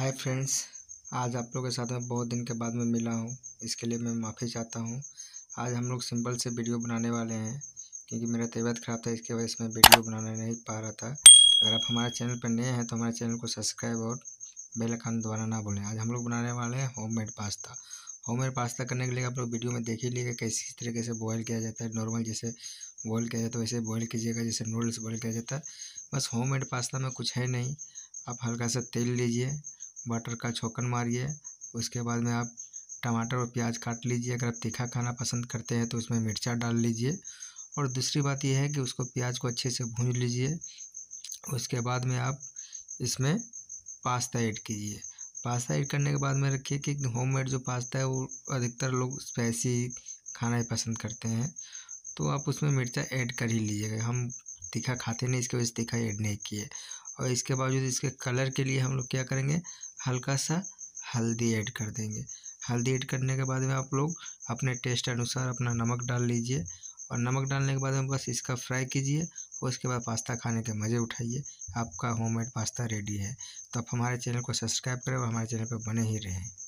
hi friends आज आप लोगों के साथ मैं बहुत दिन के बाद में मिला हूँ इसके लिए मैं माफ़ी चाहता हूँ आज हम लोग सिंपल से वीडियो बनाने वाले हैं क्योंकि मेरा तबीयत ख़राब था इसके वजह से मैं वीडियो बनाने नहीं पा रहा था अगर आप हमारे चैनल पर नए हैं तो हमारे चैनल को सब्सक्राइब और बेल आइकन द्वारा ना भूलें आज हम लोग बनाने वाले हैं मेड पास्ता मेड पास्ता करने के लिए आप लोग वीडियो में देख ही लीजिए कैसी तरीके से बॉयल किया जाता है नॉर्मल जैसे बॉयल किया जाता है वैसे बॉयल कीजिएगा जैसे नूडल्स बॉयल किया जाता है बस मेड पास्ता में कुछ है नहीं आप हल्का सा तेल लीजिए बटर का छोकन मारिए उसके बाद में आप टमाटर और प्याज काट लीजिए अगर आप तीखा खाना पसंद करते हैं तो उसमें मिर्चा डाल लीजिए और दूसरी बात यह है कि उसको प्याज को अच्छे से भून लीजिए उसके बाद में आप इसमें पास्ता ऐड कीजिए पास्ता ऐड करने के बाद में रखिए कि होममेड जो पास्ता है वो अधिकतर लोग स्पाइसी खाना ही पसंद करते हैं तो आप उसमें मिर्चा ऐड कर ही लीजिएगा हम तीखा खाते नहीं इसके वजह से तीखा ऐड नहीं किए और इसके बावजूद इसके कलर के लिए हम लोग क्या करेंगे हल्का सा हल्दी ऐड कर देंगे हल्दी ऐड करने के बाद में आप लोग अपने टेस्ट अनुसार अपना नमक डाल लीजिए और नमक डालने के बाद में बस इसका फ्राई कीजिए और उसके बाद पास्ता खाने के मज़े उठाइए आपका होममेड पास्ता रेडी है तो आप हमारे चैनल को सब्सक्राइब करें और हमारे चैनल पर बने ही रहें